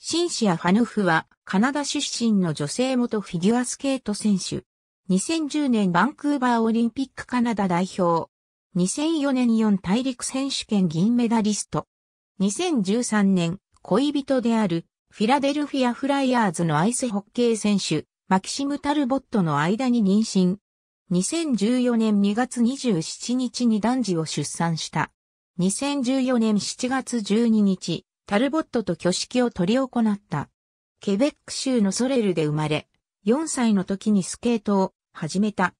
シンシア・ファヌフは、カナダ出身の女性元フィギュアスケート選手。2010年バンクーバーオリンピックカナダ代表。2004年4大陸選手権銀メダリスト。2013年、恋人である、フィラデルフィア・フライヤーズのアイスホッケー選手、マキシム・タルボットの間に妊娠。2014年2月27日に男児を出産した。2014年7月12日、タルボットと挙式を取り行った。ケベック州のソレルで生まれ、4歳の時にスケートを始めた。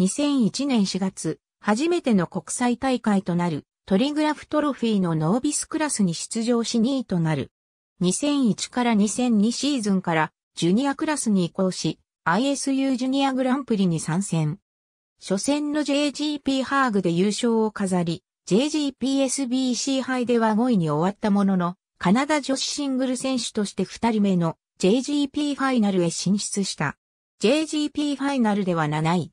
2001年4月、初めての国際大会となるトリグラフトロフィーのノービスクラスに出場し2位となる。2001から2002シーズンからジュニアクラスに移行し、ISU ジュニアグランプリに参戦。初戦の JGP ハーグで優勝を飾り、JGPSBC 杯では5位に終わったものの、カナダ女子シングル選手として2人目の JGP ファイナルへ進出した。JGP ファイナルでは7位。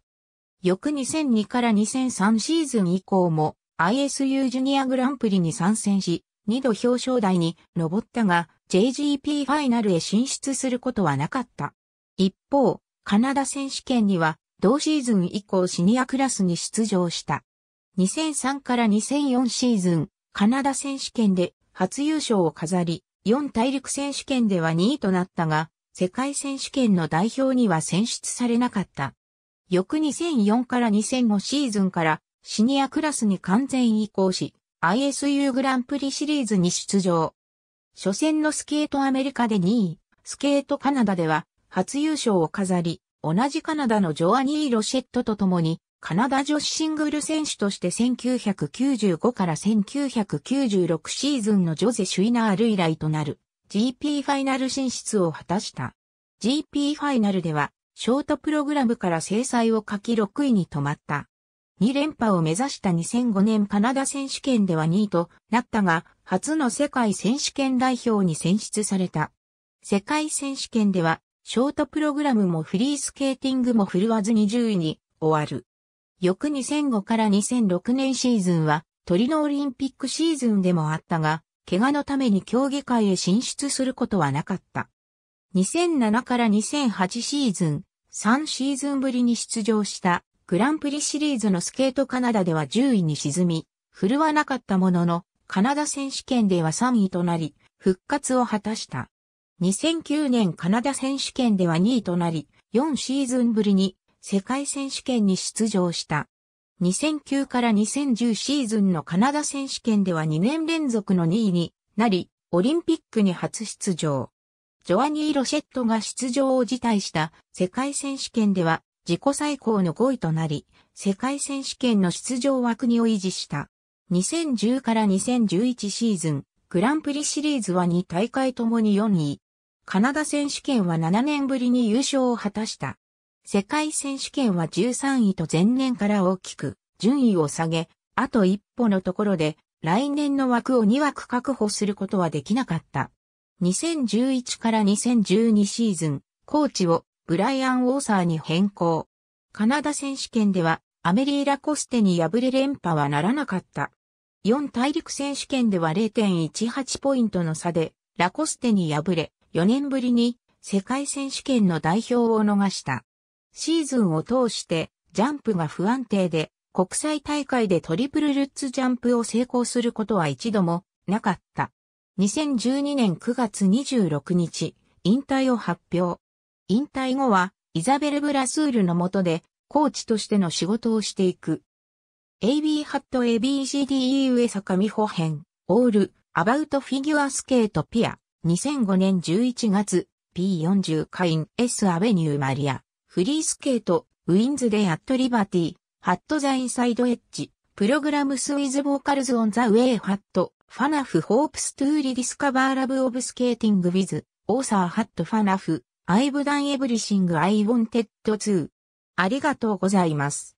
翌2002から2003シーズン以降も ISU ジュニアグランプリに参戦し、2度表彰台に上ったが、JGP ファイナルへ進出することはなかった。一方、カナダ選手権には、同シーズン以降シニアクラスに出場した。2003から2004シーズン、カナダ選手権で初優勝を飾り、4大陸選手権では2位となったが、世界選手権の代表には選出されなかった。翌2004から2005シーズンからシニアクラスに完全移行し、ISU グランプリシリーズに出場。初戦のスケートアメリカで2位、スケートカナダでは初優勝を飾り、同じカナダのジョアニー・ロシェットと共にカナダ女子シングル選手として1995から1996シーズンのジョゼ・シュイナール以来となる GP ファイナル進出を果たした。GP ファイナルではショートプログラムから制裁を書き6位に止まった。2連覇を目指した2005年カナダ選手権では2位となったが、初の世界選手権代表に選出された。世界選手権では、ショートプログラムもフリースケーティングも振るわず2 0位に終わる。翌2005から2006年シーズンは、トリノオリンピックシーズンでもあったが、怪我のために競技会へ進出することはなかった。2007から2008シーズン、3シーズンぶりに出場したグランプリシリーズのスケートカナダでは10位に沈み、振るわなかったものの、カナダ選手権では3位となり、復活を果たした。2009年カナダ選手権では2位となり、4シーズンぶりに世界選手権に出場した。2009から2010シーズンのカナダ選手権では2年連続の2位になり、オリンピックに初出場。ジョアニー・ロシェットが出場を辞退した世界選手権では自己最高の5位となり、世界選手権の出場枠にを維持した。2010から2011シーズン、グランプリシリーズは2大会ともに4位。カナダ選手権は7年ぶりに優勝を果たした。世界選手権は13位と前年から大きく順位を下げ、あと一歩のところで来年の枠を2枠確保することはできなかった。2011から2012シーズン、コーチをブライアン・ウォーサーに変更。カナダ選手権ではアメリー・ラ・コステに敗れ連覇はならなかった。4大陸選手権では0.18ポイントの差でラコステに敗れ、4年ぶりに世界選手権の代表を逃した。シーズンを通してジャンプが不安定で、国際大会でトリプルルッツジャンプを成功することは一度もなかった。2012年9月26日、引退を発表。引退後は、イザベル・ブラスールの下で、コーチとしての仕事をしていく。AB ハット ABCDE 上坂美穂編、オール、アバウトフィギュアスケートピア、2005年11月、P40 会員 S アベニューマリア。フリースケート、ウィンズデイ・アット・リバティ、ハット・ザ・インサイド・エッジ、プログラムス・ウィズ・ボーカルズ・オン・ザ・ウェイ・ハット、ファナフ・ホープス・トゥー・リ・ディスカバー・ラブ・オブ・スケーティング・ウィズ、オーサー・ハット・ファナフ、アイブ・ダン・エブリシング・アイ・ウォンテッド・ツー。ありがとうございます。